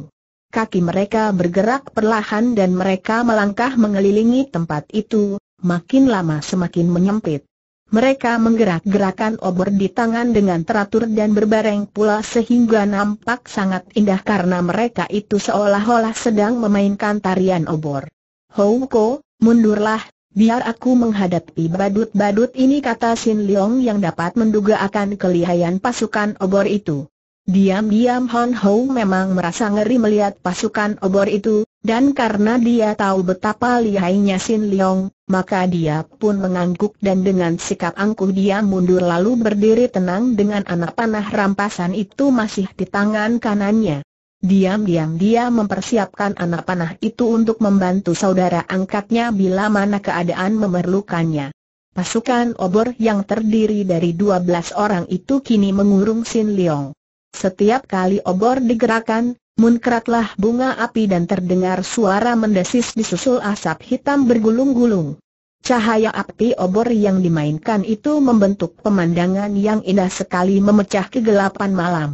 Speaker 1: Kaki mereka bergerak perlahan dan mereka melangkah mengelilingi tempat itu, makin lama semakin menyempit. Mereka menggerak-gerakan obor di tangan dengan teratur dan berbareng pula sehingga nampak sangat indah karena mereka itu seolah-olah sedang memainkan tarian obor. Houko, mundurlah, biar aku menghadapi badut-badut ini kata Sin Leong yang dapat menduga akan kelihayan pasukan obor itu. Diam-diam Hon Hou memang merasa ngeri melihat pasukan obor itu, dan karena dia tahu betapa lihainya Sin Leong, maka dia pun mengangguk dan dengan sikap angkuh dia mundur lalu berdiri tenang dengan anak panah rampasan itu masih di tangan kanannya. Diam-diam dia mempersiapkan anak panah itu untuk membantu saudara angkatnya bila mana keadaan memerlukannya. Pasukan obor yang terdiri dari 12 orang itu kini mengurung Sin Leong. Setiap kali obor digerakkan, munkratlah bunga api dan terdengar suara mendesis disusul asap hitam bergulung-gulung. Cahaya api obor yang dimainkan itu membentuk pemandangan yang indah sekali memecah kegelapan malam.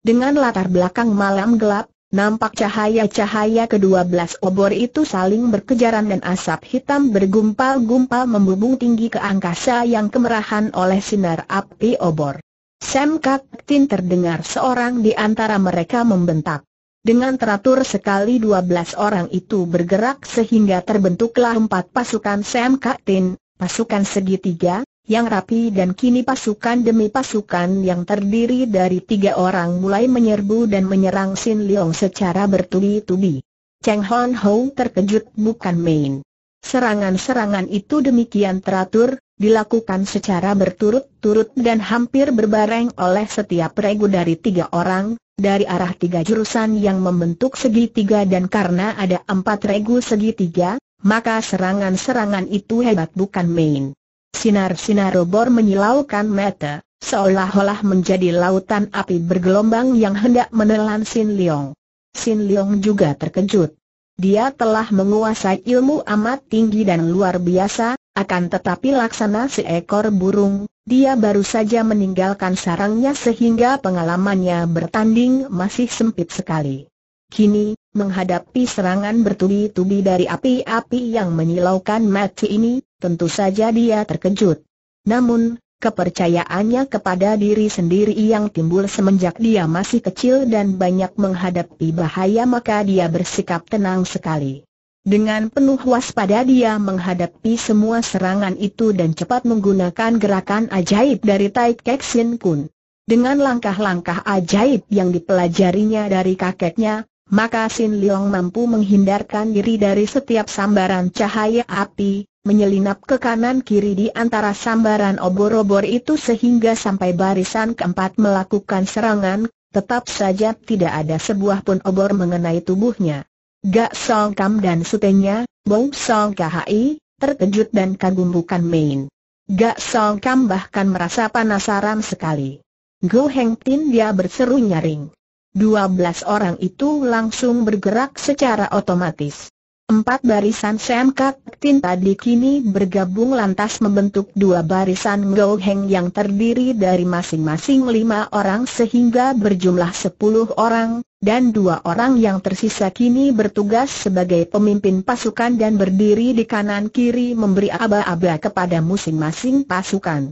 Speaker 1: Dengan latar belakang malam gelap, nampak cahaya-cahaya kedua belas obor itu saling berkejaran dan asap hitam bergumpal-gumpal membumbung tinggi ke angkasa yang kemerahan oleh sinar api obor. Sam Kak terdengar seorang di antara mereka membentak. Dengan teratur sekali dua belas orang itu bergerak sehingga terbentuklah empat pasukan Sam Katin, pasukan segitiga, yang rapi dan kini pasukan demi pasukan yang terdiri dari tiga orang mulai menyerbu dan menyerang Sin Liang secara bertubi-tubi. Cheng Hon Ho terkejut bukan main. Serangan-serangan itu demikian teratur, dilakukan secara berturut-turut dan hampir berbareng oleh setiap regu dari tiga orang, dari arah tiga jurusan yang membentuk segitiga dan karena ada empat regu segitiga, maka serangan-serangan itu hebat bukan main. Sinar-sinar obor menyilaukan mata, seolah-olah menjadi lautan api bergelombang yang hendak menelan Sin Leong. Sin Leong juga terkejut. Dia telah menguasai ilmu amat tinggi dan luar biasa, akan tetapi laksana seekor burung, dia baru saja meninggalkan sarangnya sehingga pengalamannya bertanding masih sempit sekali. Kini, Menghadapi serangan bertubi-tubi dari api-api yang menyilaukan mati ini, tentu saja dia terkejut. Namun, kepercayaannya kepada diri sendiri yang timbul semenjak dia masih kecil dan banyak menghadapi bahaya maka dia bersikap tenang sekali. Dengan penuh waspada dia menghadapi semua serangan itu dan cepat menggunakan gerakan ajaib dari Tai Kek Sin Kun. Dengan langkah-langkah ajaib yang dipelajarinya dari kakeknya, maka Sin Leong mampu menghindarkan diri dari setiap sambaran cahaya api, menyelinap ke kanan kiri di antara sambaran obor-obor itu sehingga sampai barisan keempat melakukan serangan, tetap saja tidak ada sebuah pun obor mengenai tubuhnya. Gak Song Kam dan sutenya, Bong Song Khai, terkejut dan kagum bukan main. Gak Song Kam bahkan merasa penasaran sekali. Go Heng Tin dia berseru nyaring. 12 orang itu langsung bergerak secara otomatis. Empat barisan semkat tinta Tin kini bergabung lantas membentuk dua barisan Ngou yang terdiri dari masing-masing lima orang sehingga berjumlah sepuluh orang, dan dua orang yang tersisa kini bertugas sebagai pemimpin pasukan dan berdiri di kanan-kiri memberi aba-aba kepada masing-masing pasukan.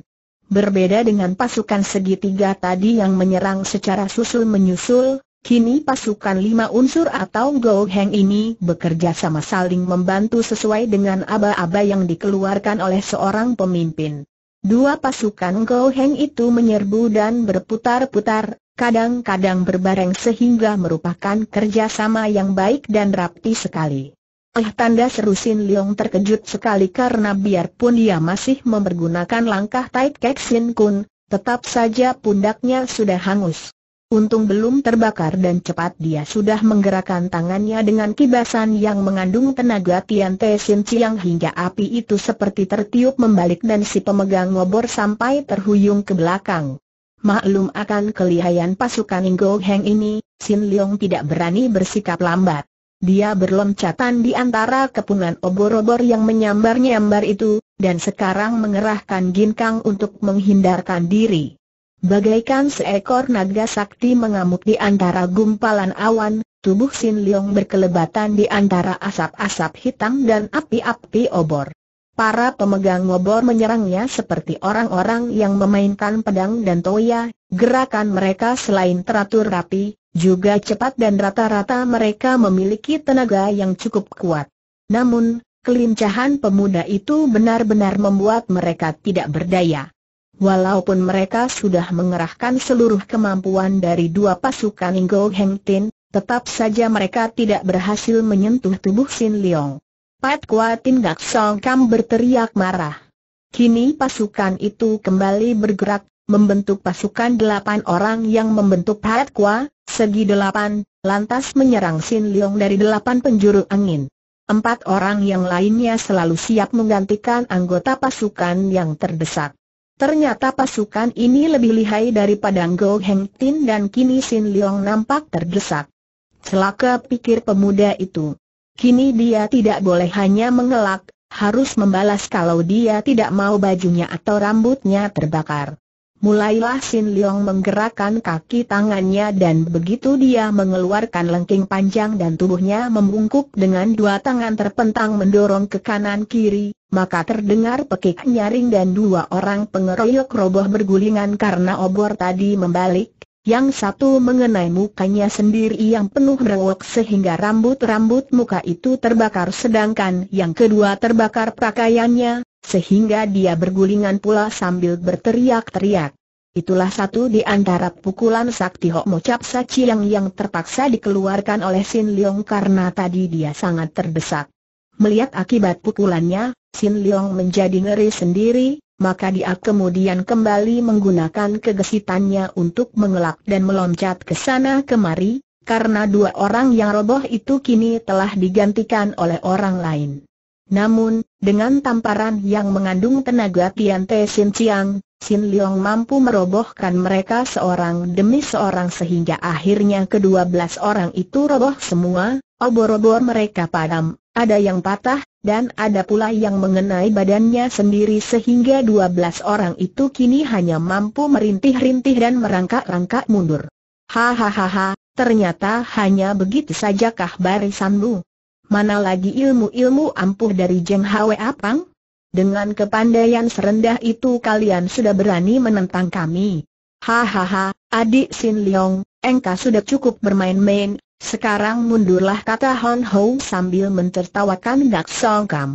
Speaker 1: Berbeda dengan pasukan segitiga tadi yang menyerang secara susul-menyusul, kini pasukan lima unsur atau goheng ini bekerja sama saling membantu sesuai dengan aba-aba yang dikeluarkan oleh seorang pemimpin. Dua pasukan goheng itu menyerbu dan berputar-putar, kadang-kadang berbareng sehingga merupakan kerjasama yang baik dan rapi sekali. Eh tanda seru Sin Leong terkejut sekali karena biarpun dia masih mempergunakan langkah Tai Kek Sin Kun, tetap saja pundaknya sudah hangus. Untung belum terbakar dan cepat dia sudah menggerakkan tangannya dengan kibasan yang mengandung tenaga Tian Te Sin Chiang hingga api itu seperti tertiup membalik dan si pemegang ngobor sampai terhuyung ke belakang. Maklum akan kelihayan pasukan Ngo Heng ini, Sin Leong tidak berani bersikap lambat. Dia berloncatan di antara kepungan obor-obor yang menyambar-nyambar itu, dan sekarang mengerahkan ginkang untuk menghindarkan diri. Bagaikan seekor naga sakti mengamuk di antara gumpalan awan, tubuh Sin Leong berkelebatan di antara asap-asap hitam dan api-api obor. Para pemegang ngobor menyerangnya seperti orang-orang yang memainkan pedang dan toya, gerakan mereka selain teratur rapi, juga cepat dan rata-rata mereka memiliki tenaga yang cukup kuat. Namun, kelincahan pemuda itu benar-benar membuat mereka tidak berdaya. Walaupun mereka sudah mengerahkan seluruh kemampuan dari dua pasukan Ingo Heng Tin, tetap saja mereka tidak berhasil menyentuh tubuh Sin Leong. Pat Tin Gak Songkam berteriak marah. Kini pasukan itu kembali bergerak, membentuk pasukan delapan orang yang membentuk Pat Kwa, segi delapan, lantas menyerang Sin Leong dari delapan penjuru angin. Empat orang yang lainnya selalu siap menggantikan anggota pasukan yang terdesak. Ternyata pasukan ini lebih lihai daripada Go Heng Tin dan kini Sin Leong nampak terdesak. Celaka pikir pemuda itu. Kini dia tidak boleh hanya mengelak, harus membalas kalau dia tidak mau bajunya atau rambutnya terbakar. Mulailah Sin Leong menggerakkan kaki tangannya dan begitu dia mengeluarkan lengking panjang dan tubuhnya membungkuk dengan dua tangan terpentang mendorong ke kanan kiri, maka terdengar pekik nyaring dan dua orang pengeroyok roboh bergulingan karena obor tadi membalik, yang satu mengenai mukanya sendiri yang penuh rewok sehingga rambut-rambut muka itu terbakar sedangkan yang kedua terbakar pakaiannya, sehingga dia bergulingan pula sambil berteriak-teriak. Itulah satu di antara pukulan sakti Hok Mocap Saciang yang terpaksa dikeluarkan oleh Sin Leong karena tadi dia sangat terdesak. Melihat akibat pukulannya, Sin Leong menjadi ngeri sendiri, maka dia kemudian kembali menggunakan kegesitannya untuk mengelak dan meloncat ke sana kemari, karena dua orang yang roboh itu kini telah digantikan oleh orang lain. Namun, dengan tamparan yang mengandung tenaga Tian Te Sin Chiang, Sin Leong mampu merobohkan mereka seorang demi seorang sehingga akhirnya kedua belas orang itu roboh semua, obor-obor mereka padam, ada yang patah, dan ada pula yang mengenai badannya sendiri sehingga 12 orang itu kini hanya mampu merintih-rintih dan merangkak-rangkak mundur. Hahaha, ternyata hanya begitu sajakah barisanmu. Mana lagi ilmu-ilmu ampuh dari Jeng Hwe Apang? Dengan kepandaian serendah itu kalian sudah berani menentang kami. Hahaha, adik Sin Leong, engkau sudah cukup bermain-main, sekarang mundurlah kata Hon Ho sambil mentertawakan Gak Song Kam.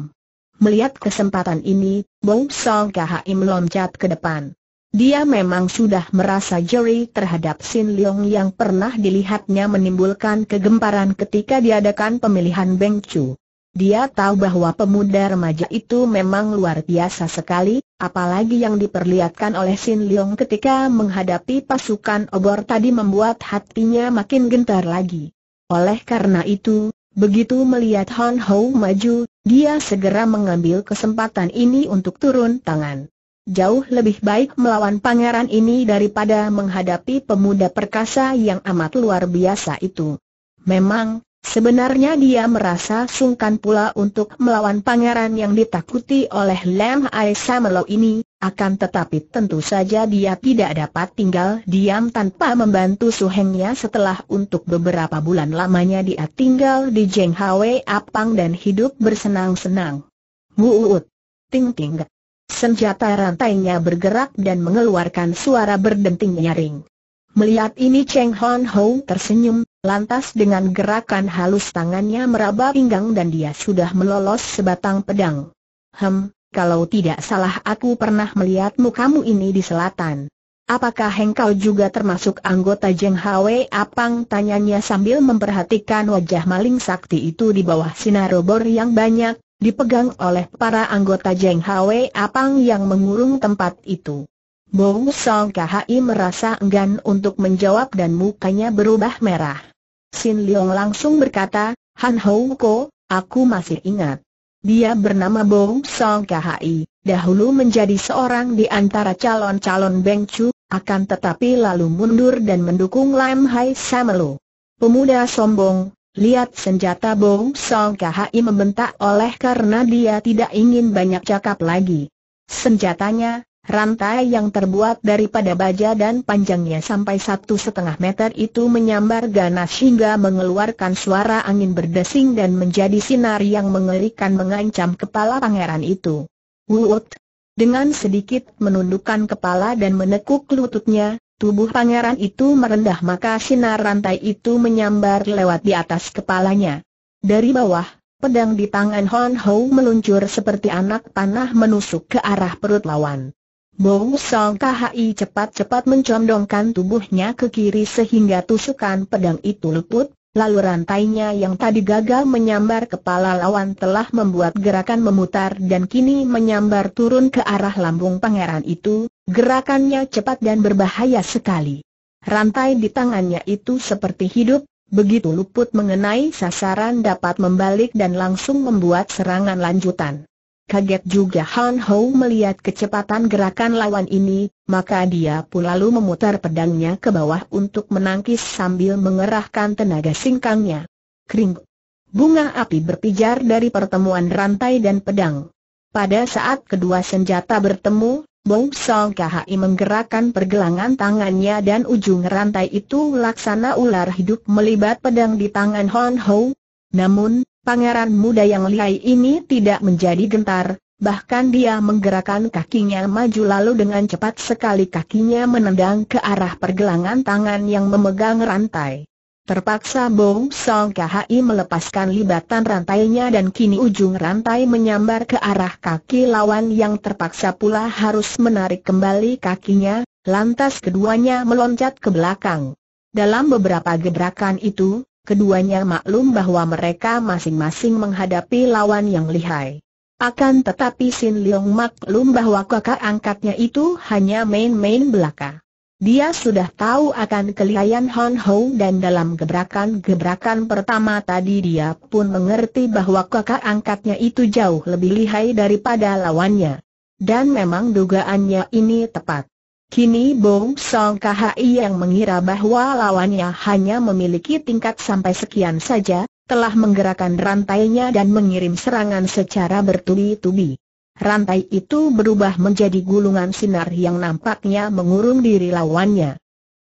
Speaker 1: Melihat kesempatan ini, Bong Song Kahim loncat ke depan. Dia memang sudah merasa jeri terhadap Sin Leong yang pernah dilihatnya menimbulkan kegemparan ketika diadakan pemilihan Beng Chu. Dia tahu bahwa pemuda remaja itu memang luar biasa sekali, apalagi yang diperlihatkan oleh Sin Leong ketika menghadapi pasukan obor tadi membuat hatinya makin gentar lagi. Oleh karena itu, begitu melihat Hon Ho maju, dia segera mengambil kesempatan ini untuk turun tangan. Jauh lebih baik melawan pangeran ini daripada menghadapi pemuda perkasa yang amat luar biasa itu. Memang, Sebenarnya dia merasa sungkan pula untuk melawan pangeran yang ditakuti oleh Lam Ai Samelo ini, akan tetapi tentu saja dia tidak dapat tinggal diam tanpa membantu suhengnya setelah untuk beberapa bulan lamanya dia tinggal di Jeng Hwe Apang dan hidup bersenang-senang. Wuut! Ting-ting! Senjata rantainya bergerak dan mengeluarkan suara berdenting nyaring. Melihat ini Cheng Hon Ho tersenyum, Lantas dengan gerakan halus tangannya meraba pinggang dan dia sudah melolos sebatang pedang. Hem, kalau tidak salah aku pernah melihat mukamu ini di selatan. Apakah engkau juga termasuk anggota Jeng Hwe Apang? Tanyanya sambil memperhatikan wajah maling sakti itu di bawah sinar obor yang banyak, dipegang oleh para anggota Jeng Hwe Apang yang mengurung tempat itu. Bong Song KHI merasa enggan untuk menjawab dan mukanya berubah merah. Sin Liong langsung berkata, Han Hou Ko, aku masih ingat. Dia bernama Bo Song Khai, dahulu menjadi seorang di antara calon-calon Beng Chu, akan tetapi lalu mundur dan mendukung Lam Hai Samelo. Pemuda sombong, lihat senjata Bo Song Khai membentak oleh karena dia tidak ingin banyak cakap lagi. Senjatanya, Rantai yang terbuat daripada baja dan panjangnya sampai satu setengah meter itu menyambar ganas hingga mengeluarkan suara angin berdesing dan menjadi sinar yang mengerikan mengancam kepala pangeran itu. Wuut! Dengan sedikit menundukkan kepala dan menekuk lututnya, tubuh pangeran itu merendah maka sinar rantai itu menyambar lewat di atas kepalanya. Dari bawah, pedang di tangan Hon Ho meluncur seperti anak panah menusuk ke arah perut lawan. Bow Song Khi cepat-cepat mencondongkan tubuhnya ke kiri sehingga tusukan pedang itu luput, lalu rantainya yang tadi gagal menyambar kepala lawan telah membuat gerakan memutar dan kini menyambar turun ke arah lambung pangeran itu, gerakannya cepat dan berbahaya sekali. Rantai di tangannya itu seperti hidup, begitu luput mengenai sasaran dapat membalik dan langsung membuat serangan lanjutan. Kaget juga Han Ho melihat kecepatan gerakan lawan ini, maka dia pun lalu memutar pedangnya ke bawah untuk menangkis sambil mengerahkan tenaga singkangnya. Kring! Bunga api berpijar dari pertemuan rantai dan pedang. Pada saat kedua senjata bertemu, Bong Song KHI menggerakkan pergelangan tangannya dan ujung rantai itu laksana ular hidup melibat pedang di tangan Han Ho. Namun, Pangeran muda yang lihai ini tidak menjadi gentar, bahkan dia menggerakkan kakinya maju lalu dengan cepat sekali kakinya menendang ke arah pergelangan tangan yang memegang rantai. Terpaksa Bong Song KHI melepaskan libatan rantainya dan kini ujung rantai menyambar ke arah kaki lawan yang terpaksa pula harus menarik kembali kakinya, lantas keduanya meloncat ke belakang. Dalam beberapa gebrakan itu, Keduanya maklum bahwa mereka masing-masing menghadapi lawan yang lihai. Akan tetapi Sin Leong maklum bahwa kakak angkatnya itu hanya main-main belaka. Dia sudah tahu akan kelihayan Hon Ho dan dalam gebrakan-gebrakan pertama tadi dia pun mengerti bahwa kakak angkatnya itu jauh lebih lihai daripada lawannya. Dan memang dugaannya ini tepat. Kini Bong Song KHI yang mengira bahwa lawannya hanya memiliki tingkat sampai sekian saja, telah menggerakkan rantainya dan mengirim serangan secara bertubi-tubi. Rantai itu berubah menjadi gulungan sinar yang nampaknya mengurung diri lawannya.